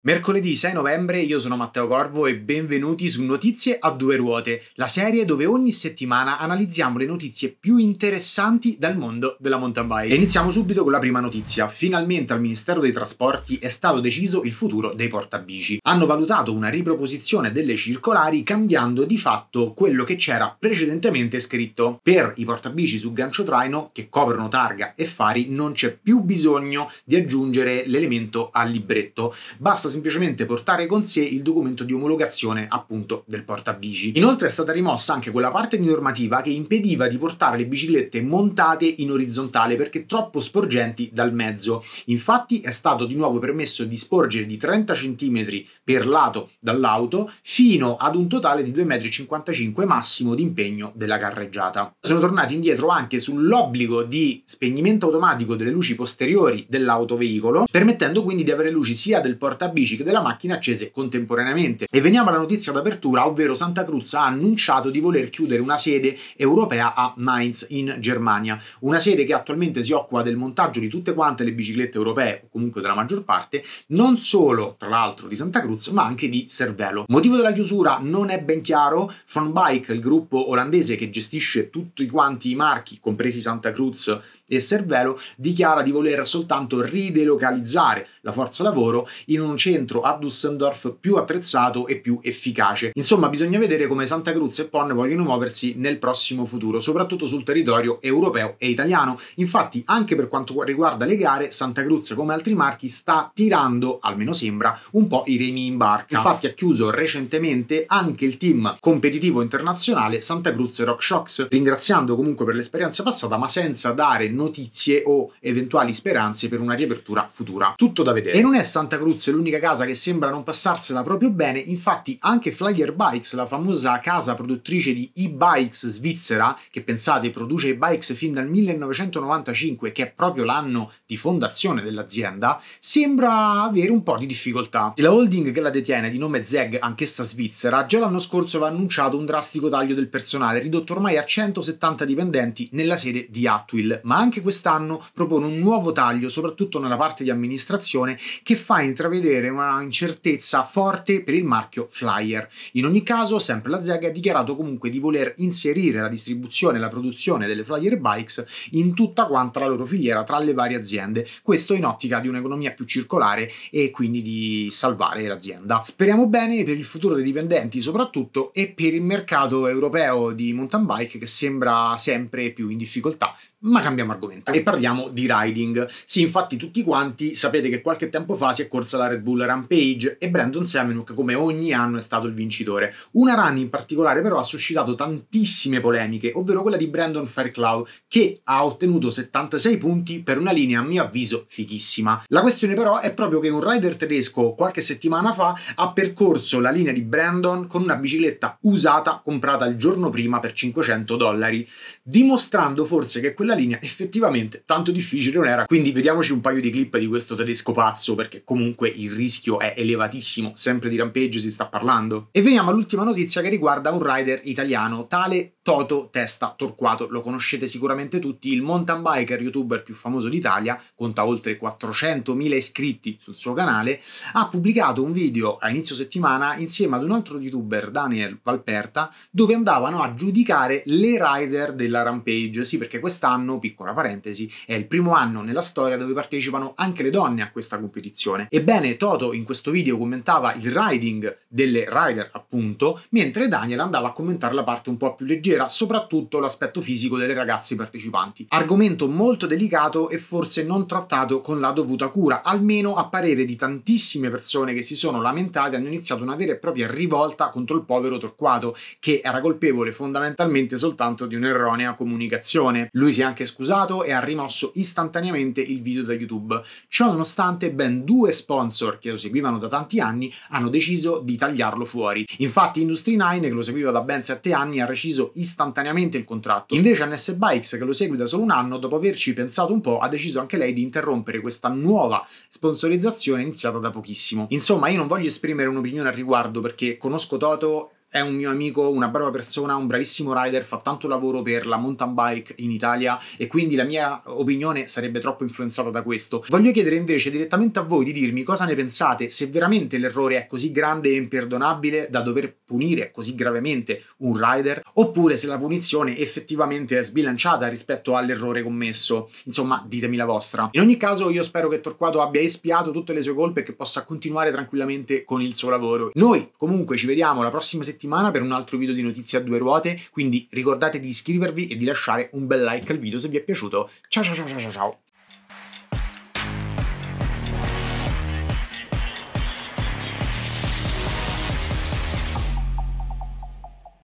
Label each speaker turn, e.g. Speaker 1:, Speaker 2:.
Speaker 1: Mercoledì 6 novembre io sono Matteo Corvo e benvenuti su Notizie a due ruote, la serie dove ogni settimana analizziamo le notizie più interessanti dal mondo della mountain bike. E iniziamo subito con la prima notizia. Finalmente al Ministero dei Trasporti è stato deciso il futuro dei portabici. Hanno valutato una riproposizione delle circolari cambiando di fatto quello che c'era precedentemente scritto. Per i portabici su gancio traino che coprono targa e fari non c'è più bisogno di aggiungere l'elemento al libretto. Basta basta semplicemente portare con sé il documento di omologazione appunto del portabici. Inoltre è stata rimossa anche quella parte di normativa che impediva di portare le biciclette montate in orizzontale perché troppo sporgenti dal mezzo. Infatti è stato di nuovo permesso di sporgere di 30 cm per lato dall'auto fino ad un totale di 2,55 m massimo di impegno della carreggiata. Sono tornati indietro anche sull'obbligo di spegnimento automatico delle luci posteriori dell'autoveicolo, permettendo quindi di avere luci sia del portabici bici che della macchina accese contemporaneamente. E veniamo alla notizia d'apertura, ovvero Santa Cruz ha annunciato di voler chiudere una sede europea a Mainz in Germania, una sede che attualmente si occupa del montaggio di tutte quante le biciclette europee, o comunque della maggior parte, non solo tra l'altro di Santa Cruz, ma anche di Cervelo. Motivo della chiusura non è ben chiaro, Von il gruppo olandese che gestisce tutti quanti i marchi, compresi Santa Cruz e Cervelo, dichiara di voler soltanto ridelocalizzare la forza lavoro in un centro centro a Düsseldorf più attrezzato e più efficace. Insomma, bisogna vedere come Santa Cruz e Pon vogliono muoversi nel prossimo futuro, soprattutto sul territorio europeo e italiano. Infatti, anche per quanto riguarda le gare, Santa Cruz, come altri marchi, sta tirando, almeno sembra, un po' i remi in barca. Infatti, ha chiuso recentemente anche il team competitivo internazionale Santa Cruz Rock Shocks, ringraziando comunque per l'esperienza passata, ma senza dare notizie o eventuali speranze per una riapertura futura. Tutto da vedere. E non è Santa Cruz l'unica a casa che sembra non passarsela proprio bene, infatti anche Flyer Bikes, la famosa casa produttrice di e-bikes svizzera, che pensate produce e-bikes fin dal 1995, che è proprio l'anno di fondazione dell'azienda, sembra avere un po' di difficoltà. La holding che la detiene, di nome ZEG, anch'essa svizzera, già l'anno scorso aveva annunciato un drastico taglio del personale, ridotto ormai a 170 dipendenti nella sede di Atwill, ma anche quest'anno propone un nuovo taglio, soprattutto nella parte di amministrazione, che fa intravedere mantenere una incertezza forte per il marchio Flyer. In ogni caso, sempre la ZEG ha dichiarato comunque di voler inserire la distribuzione e la produzione delle Flyer Bikes in tutta quanta la loro filiera tra le varie aziende, questo in ottica di un'economia più circolare e quindi di salvare l'azienda. Speriamo bene per il futuro dei dipendenti soprattutto e per il mercato europeo di mountain bike che sembra sempre più in difficoltà, ma cambiamo argomento e parliamo di riding. Sì, infatti tutti quanti sapete che qualche tempo fa si è corsa la Red Bull sul Rampage e Brandon Semenuk come ogni anno è stato il vincitore. Una run in particolare però ha suscitato tantissime polemiche, ovvero quella di Brandon Fairclough che ha ottenuto 76 punti per una linea a mio avviso fighissima. La questione però è proprio che un rider tedesco qualche settimana fa ha percorso la linea di Brandon con una bicicletta usata comprata il giorno prima per 500 dollari, dimostrando forse che quella linea effettivamente tanto difficile non era. Quindi vediamoci un paio di clip di questo tedesco pazzo perché comunque il rischio rischio è elevatissimo, sempre di rampeggio si sta parlando. E veniamo all'ultima notizia che riguarda un rider italiano, tale Toto Testa Torquato, lo conoscete sicuramente tutti, il mountain biker youtuber più famoso d'Italia, conta oltre 400.000 iscritti sul suo canale, ha pubblicato un video a inizio settimana insieme ad un altro youtuber, Daniel Valperta, dove andavano a giudicare le rider della Rampage. Sì, perché quest'anno, piccola parentesi, è il primo anno nella storia dove partecipano anche le donne a questa competizione. Ebbene, Toto Moto in questo video commentava il riding delle rider, appunto, mentre Daniel andava a commentare la parte un po' più leggera, soprattutto l'aspetto fisico delle ragazze partecipanti. Argomento molto delicato e forse non trattato con la dovuta cura, almeno a parere di tantissime persone che si sono lamentate hanno iniziato una vera e propria rivolta contro il povero Torquato, che era colpevole fondamentalmente soltanto di un'erronea comunicazione. Lui si è anche scusato e ha rimosso istantaneamente il video da YouTube. Ciò nonostante ben due sponsor perché lo seguivano da tanti anni, hanno deciso di tagliarlo fuori. Infatti Industry 9, che lo seguiva da ben 7 anni, ha reciso istantaneamente il contratto. Invece NS Bikes, che lo segue da solo un anno, dopo averci pensato un po', ha deciso anche lei di interrompere questa nuova sponsorizzazione iniziata da pochissimo. Insomma, io non voglio esprimere un'opinione al riguardo perché conosco Toto è un mio amico, una brava persona, un bravissimo rider, fa tanto lavoro per la mountain bike in Italia e quindi la mia opinione sarebbe troppo influenzata da questo. Voglio chiedere invece direttamente a voi di dirmi cosa ne pensate, se veramente l'errore è così grande e imperdonabile da dover punire così gravemente un rider, oppure se la punizione effettivamente è sbilanciata rispetto all'errore commesso. Insomma, ditemi la vostra. In ogni caso io spero che Torquato abbia espiato tutte le sue colpe e che possa continuare tranquillamente con il suo lavoro. Noi comunque ci vediamo la prossima settimana settimana per un altro video di notizie a due ruote, quindi ricordate di iscrivervi e di lasciare un bel like al video se vi è piaciuto. Ciao ciao ciao ciao ciao! ciao.